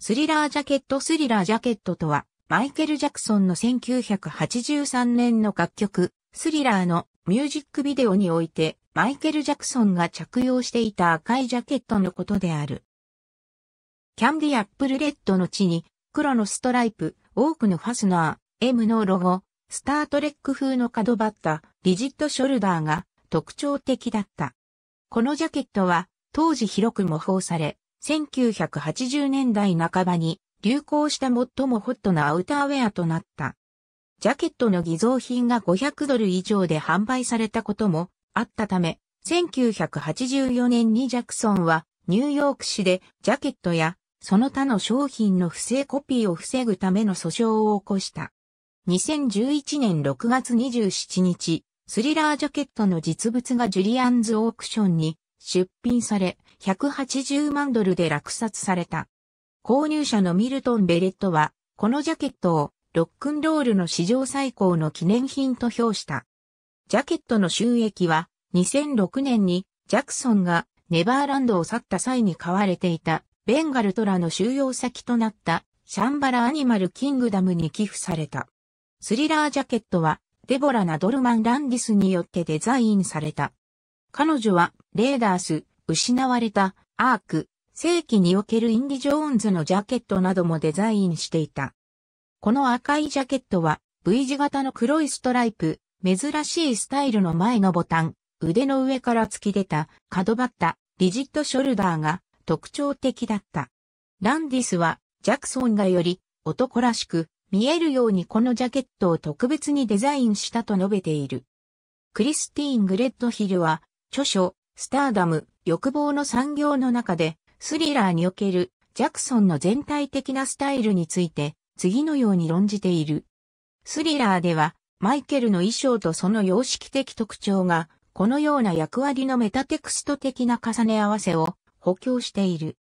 スリラージャケットスリラージャケットとは、マイケル・ジャクソンの1983年の楽曲、スリラーのミュージックビデオにおいて、マイケル・ジャクソンが着用していた赤いジャケットのことである。キャンディ・アップル・レッドの地に、黒のストライプ、多くのファスナー、M のロゴ、スタートレック風の角張った、リジットショルダーが特徴的だった。このジャケットは、当時広く模倣され、1980年代半ばに流行した最もホットなアウターウェアとなった。ジャケットの偽造品が500ドル以上で販売されたこともあったため、1984年にジャクソンはニューヨーク市でジャケットやその他の商品の不正コピーを防ぐための訴訟を起こした。2011年6月27日、スリラージャケットの実物がジュリアンズオークションに出品され、180万ドルで落札された。購入者のミルトン・ベレットは、このジャケットをロックンロールの史上最高の記念品と評した。ジャケットの収益は2006年にジャクソンがネバーランドを去った際に買われていたベンガルトラの収容先となったシャンバラアニマルキングダムに寄付された。スリラージャケットはデボラ・ナドルマン・ランディスによってデザインされた。彼女はレーダース、失われた、アーク、世紀におけるインディ・ジョーンズのジャケットなどもデザインしていた。この赤いジャケットは V 字型の黒いストライプ、珍しいスタイルの前のボタン、腕の上から突き出た角張ったリジットショルダーが特徴的だった。ランディスはジャクソンがより男らしく見えるようにこのジャケットを特別にデザインしたと述べている。クリスティーン・グレッドヒルは著書スターダム、欲望の産業の中で、スリラーにおける、ジャクソンの全体的なスタイルについて、次のように論じている。スリラーでは、マイケルの衣装とその様式的特徴が、このような役割のメタテクスト的な重ね合わせを補強している。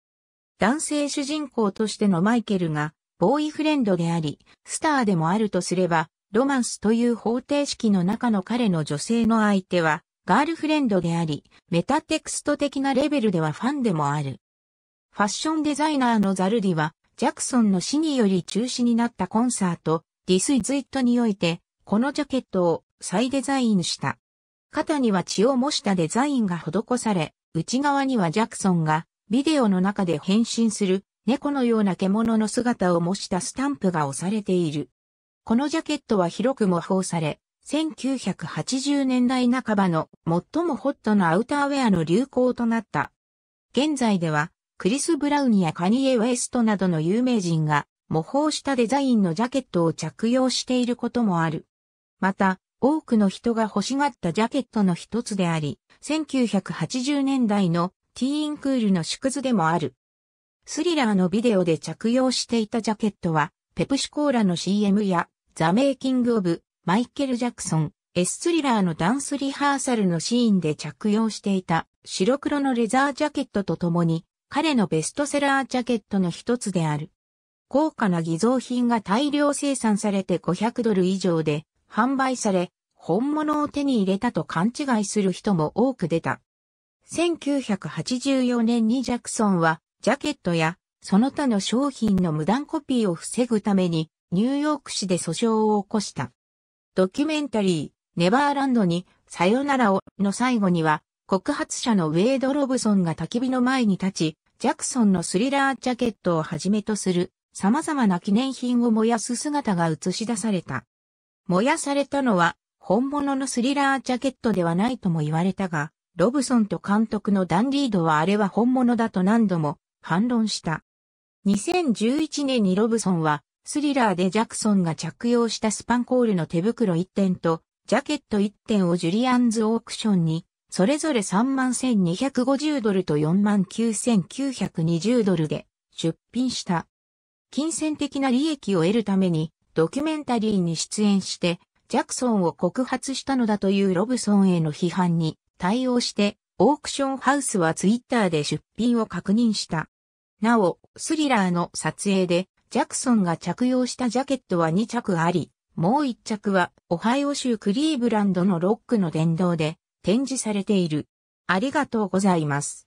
男性主人公としてのマイケルが、ボーイフレンドであり、スターでもあるとすれば、ロマンスという方程式の中の彼の女性の相手は、ガールフレンドであり、メタテクスト的なレベルではファンでもある。ファッションデザイナーのザルディは、ジャクソンの死により中止になったコンサート、ディスイズイットにおいて、このジャケットを再デザインした。肩には血を模したデザインが施され、内側にはジャクソンがビデオの中で変身する猫のような獣の姿を模したスタンプが押されている。このジャケットは広く模倣され、1980年代半ばの最もホットなアウターウェアの流行となった。現在では、クリス・ブラウンやカニエ・ウエストなどの有名人が模倣したデザインのジャケットを着用していることもある。また、多くの人が欲しがったジャケットの一つであり、1980年代のティーンクールの縮図でもある。スリラーのビデオで着用していたジャケットは、ペプシコーラの CM やザ・メイキング・オブ・マイケル・ジャクソン、S スリラーのダンスリハーサルのシーンで着用していた白黒のレザージャケットと共に彼のベストセラージャケットの一つである。高価な偽造品が大量生産されて500ドル以上で販売され、本物を手に入れたと勘違いする人も多く出た。1984年にジャクソンは、ジャケットやその他の商品の無断コピーを防ぐために、ニューヨーク市で訴訟を起こした。ドキュメンタリー、ネバーランドに、さよならを、の最後には、告発者のウェイド・ロブソンが焚き火の前に立ち、ジャクソンのスリラージャケットをはじめとする、様々な記念品を燃やす姿が映し出された。燃やされたのは、本物のスリラージャケットではないとも言われたが、ロブソンと監督のダンリードはあれは本物だと何度も反論した。2011年にロブソンはスリラーでジャクソンが着用したスパンコールの手袋1点とジャケット1点をジュリアンズオークションにそれぞれ31,250ドルと49,920ドルで出品した。金銭的な利益を得るためにドキュメンタリーに出演してジャクソンを告発したのだというロブソンへの批判に対応してオークションハウスはツイッターで出品を確認した。なお、スリラーの撮影でジャクソンが着用したジャケットは2着あり、もう1着はオハイオ州クリーブランドのロックの殿堂で展示されている。ありがとうございます。